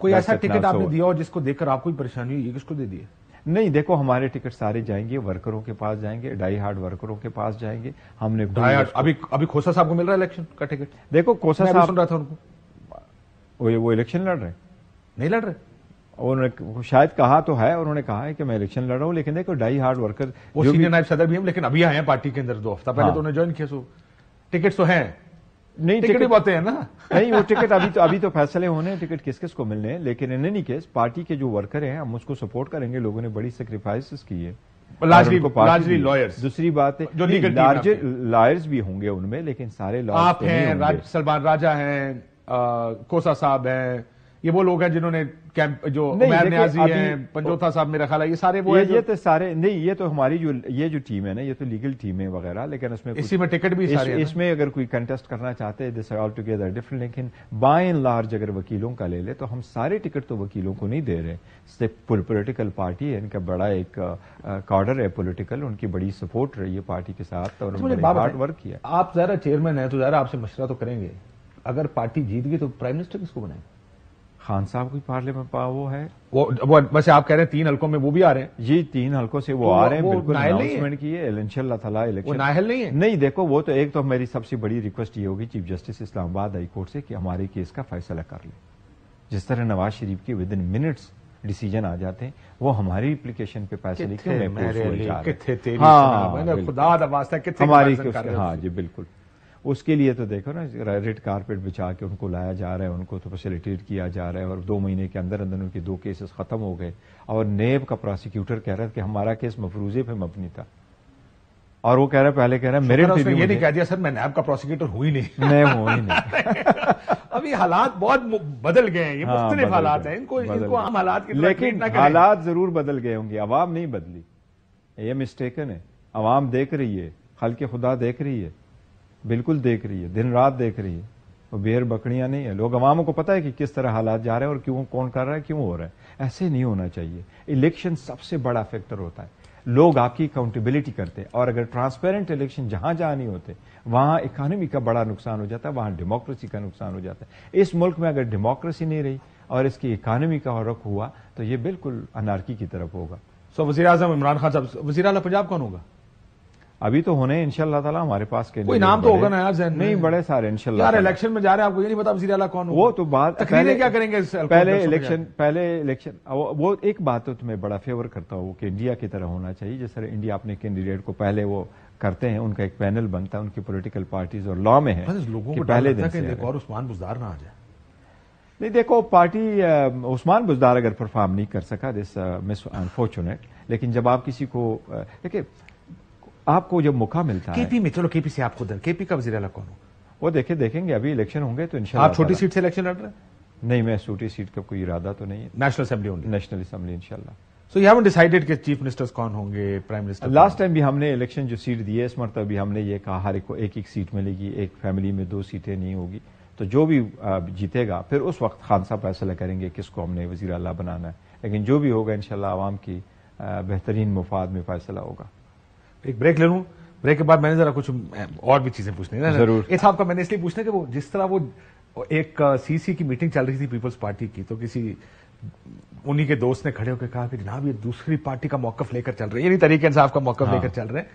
कोई ऐसा टिकट आपने दिया हो जिसको देखकर आपको भी परेशानी हुई किसको दे दिए नहीं देखो हमारे टिकट सारे जाएंगे वर्करों के पास जाएंगे डाई हार्ड वर्करों के पास जाएंगे हमने अभी अभी खोसा साहब को मिल रहा है इलेक्शन का टिकट देखो खोसा साहब सुन रहा था उनको वो वो इलेक्शन लड़ रहे नहीं लड़ रहे उन्होंने शायद कहा तो है उन्होंने कहा है कि मैं इलेक्शन लड़ रहा हूँ लेकिन देखो डाई हार्ड वर्कर वो सीनियर नायब सदर भी हम लेकिन अभी आए हैं पार्टी के अंदर दो हफ्ता पहले हाँ। तो उन्होंने ज्वाइन किया सो टिकट तो है नहीं टिकट ही बातें हैं ना नहीं वो टिकट अभी तो अभी तो फैसले होने टिकट किस किस को मिलने हैं लेकिन इन एनी केस पार्टी के जो वर्कर हैं हम उसको सपोर्ट करेंगे लोगों ने बड़ी सेक्रीफाइस की है लार्जली लार्जली लॉयर्स दूसरी बात है जो लार्ज लॉयर्स भी होंगे उनमें लेकिन सारे लॉयर्स आप तो हैं सलमान राजा हैं कोसा साहब हैं ये वो लोग हैं जिन्होंने कैंप जो उमर न्याजी हैं पंजोथा साहब मेरा ख्याल है ये सारे वो ये, ये तो सारे नहीं ये तो हमारी जो ये जो टीम है ना ये तो लीगल टीम है वगैरह लेकिन उसमें इसी में टिकट भी सारे इसमें अगर कोई कंटेस्ट करना चाहते हैं दिस ऑल टुगेदर डिफरेंट लेकिन बाय एंड लार्ज अगर वकीलों का ले ले तो हम सारे टिकट तो वकीलों को नहीं दे रहे सिर्फ पोलिटिकल पार्टी है इनका बड़ा एक कॉर्डर है पोलिटिकल उनकी बड़ी सपोर्ट रही है पार्टी के साथ और अच्छा, हार्ड वर्क किया आप जरा चेयरमैन है तो जरा आपसे मशरा तो करेंगे अगर पार्टी जीत गई तो प्राइम मिनिस्टर किसको बनाएंगे खान साहब की पार्लियामेंट वो है वो वो वैसे आप कह रहे हैं तीन हलकों में वो भी आ रहे हैं जी तीन हलकों से वो, वो आ रहे हैं बिल्कुल अनाउंसमेंट की है इंशाल्लाह नाहल नहीं है नहीं देखो वो तो एक तो मेरी सबसे बड़ी रिक्वेस्ट ये होगी चीफ जस्टिस इस्लामाबाद हाईकोर्ट से कि हमारे केस का फैसला कर ले जिस तरह नवाज शरीफ के विद इन मिनट्स डिसीजन आ जाते हैं वो हमारी एप्लीकेशन पे पैसे लिखे हाँ, हमारी हाँ जी बिल्कुल उसके लिए तो देखो ना रेड कारपेट बिछा के उनको लाया जा रहा है उनको तो फैसिलिटेट किया जा रहा है और दो महीने के अंदर अंदर उनके दो केसेस ख़त्म हो गए और नेब का प्रोसिक्यूटर कह रहा था कि हमारा केस मफरूजे पे मबनी था और वो कह रहा है पहले कह रहा है मेरे पे ये नहीं कह दिया सर मैं नैब का प्रोसिक्यूटर हुई नहीं मैं हूँ ही नहीं अभी हालात बहुत बदल गए हैं ये हाँ, मुख्तलिफ हालात हैं इनको इनको आम हालात लेकिन हालात जरूर बदल गए होंगे आवाम नहीं बदली ये मिस्टेकन है आवाम देख रही है हल्के खुदा देख रही है बिल्कुल देख रही है दिन रात देख रही है वो बेर बकरियां नहीं है लोग अवामों को पता है कि किस तरह हालात जा रहे हैं और क्यों कौन कर रहा है क्यों हो रहा है ऐसे नहीं होना चाहिए इलेक्शन सबसे बड़ा फैक्टर होता है लोग आपकी अकाउंटेबिलिटी करते हैं और अगर ट्रांसपेरेंट इलेक्शन जहां जहां नहीं होते वहां इकोनॉमी का बड़ा नुकसान हो जाता है वहां डेमोक्रेसी का नुकसान हो जाता है इस मुल्क में अगर डेमोक्रेसी नहीं रही और इसकी इकानमी का रुख हुआ तो ये बिल्कुल अनारकी की तरफ होगा सो वजीर वजी इमरान खान साहब वजी पंजाब कौन होगा अभी तो होने इंशाल्लाह तला हमारे पास के कोई नाम तो होगा ना यार जहन नहीं बड़े सारे इंशाल्लाह यार इलेक्शन में जा रहे हैं आपको ये नहीं पता वजीर अला कौन वो तो बात पहले क्या करेंगे पहले इलेक्शन पहले इलेक्शन वो एक बात तो तुम्हें बड़ा फेवर करता हूँ कि इंडिया की तरह होना चाहिए जिस तरह इंडिया अपने कैंडिडेट को पहले वो करते हैं उनका एक पैनल बनता है उनकी पोलिटिकल पार्टीज और लॉ में है लोगों को पहले और उस्मान बुजदार ना आ जाए नहीं देखो पार्टी उस्मान बुजदार अगर परफॉर्म नहीं कर सका दिस मिस अनफॉर्चुनेट लेकिन जब आप किसी को देखिए आपको जब मौका मिलता है केपी में चलो केपी से आप खुद केपी का वजी अला कौन हो वो देखे देखेंगे अभी इलेक्शन होंगे तो इन आप छोटी सीट से इलेक्शन लड़ रहे हैं नहीं मैं छोटी सीट का कोई इरादा तो नहीं है नेशनल असेंबली होंगी नेशनल असेंबली इनशाला सो यू हैव डिसाइडेड कि चीफ मिनिस्टर्स कौन होंगे प्राइम मिनिस्टर लास्ट टाइम भी हमने इलेक्शन जो सीट दी है इस मरतब भी हमने ये कहा हर एक को एक एक सीट मिलेगी एक फैमिली में दो सीटें नहीं होगी तो जो भी जीतेगा फिर उस वक्त खान साहब फैसला करेंगे किसको हमने वजीर अला बनाना है लेकिन जो भी होगा इनशाला आवाम की बेहतरीन मुफाद में फैसला होगा एक ब्रेक ले लू ब्रेक के बाद मैंने जरा कुछ और भी चीजें पूछनी है जरूर ये साहब का मैंने इसलिए पूछना कि वो जिस तरह वो एक सीसी की मीटिंग चल रही थी पीपल्स पार्टी की तो किसी उन्हीं के दोस्त ने खड़े होकर कहा कि जनाब ये दूसरी पार्टी का मौकफ लेकर चल रहे हैं यही तरीके इंसाफ का मौकफ हाँ। लेकर चल रहे हैं